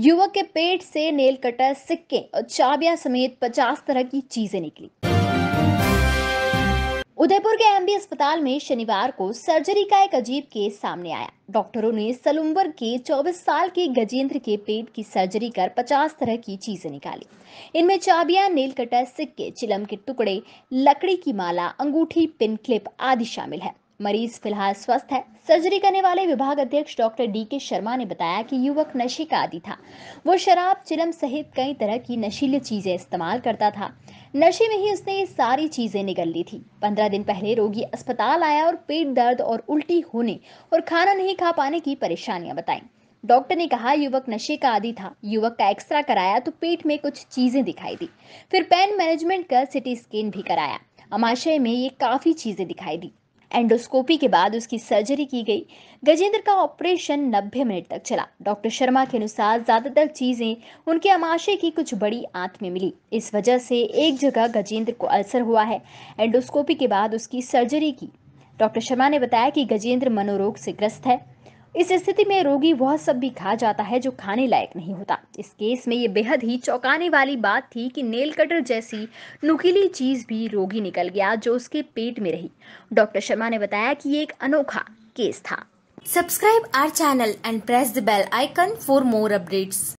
युवक के पेट से नेल कटर सिक्के और चाबिया समेत 50 तरह की चीजें निकली उदयपुर के एमबी अस्पताल में शनिवार को सर्जरी का एक अजीब केस सामने आया डॉक्टरों ने सलुम्बर के 24 साल के गजेंद्र के पेट की सर्जरी कर 50 तरह की चीजें निकाली इनमें चाबियां नेल कटर सिक्के चिलम के टुकड़े लकड़ी की माला अंगूठी पिन क्लिप आदि शामिल है मरीज फिलहाल स्वस्थ है सर्जरी करने वाले विभाग अध्यक्ष डॉक्टर डी के शर्मा ने बताया कि युवक नशे का आदि था वो शराब चिलम सहित कई तरह की नशीली चीजें इस्तेमाल करता था नशे में ही उसने ये सारी चीजें निकल ली थी पंद्रह दिन पहले रोगी अस्पताल आया और पेट दर्द और उल्टी होने और खाना नहीं खा पाने की परेशानियां बताई डॉक्टर ने कहा युवक नशे का आदि था युवक का एक्सरा कराया तो पेट में कुछ चीजें दिखाई दी फिर पेन मैनेजमेंट कर सिटी स्कैन भी कराया अमाशय में ये काफी चीजें दिखाई दी एंडोस्कोपी के बाद उसकी सर्जरी की गई गजेंद्र का ऑपरेशन 90 मिनट तक चला डॉक्टर शर्मा के अनुसार ज़्यादातर चीज़ें उनके अमाशय की कुछ बड़ी आंत में मिली इस वजह से एक जगह गजेंद्र को अल्सर हुआ है एंडोस्कोपी के बाद उसकी सर्जरी की डॉक्टर शर्मा ने बताया कि गजेंद्र मनोरोग से ग्रस्त है इस स्थिति में रोगी वह सब भी खा जाता है जो खाने लायक नहीं होता इस केस में ये बेहद ही चौंकाने वाली बात थी कि नेल कटर जैसी नुकीली चीज भी रोगी निकल गया जो उसके पेट में रही डॉक्टर शर्मा ने बताया कि ये एक अनोखा केस था subscribe our channel and press the bell icon for more updates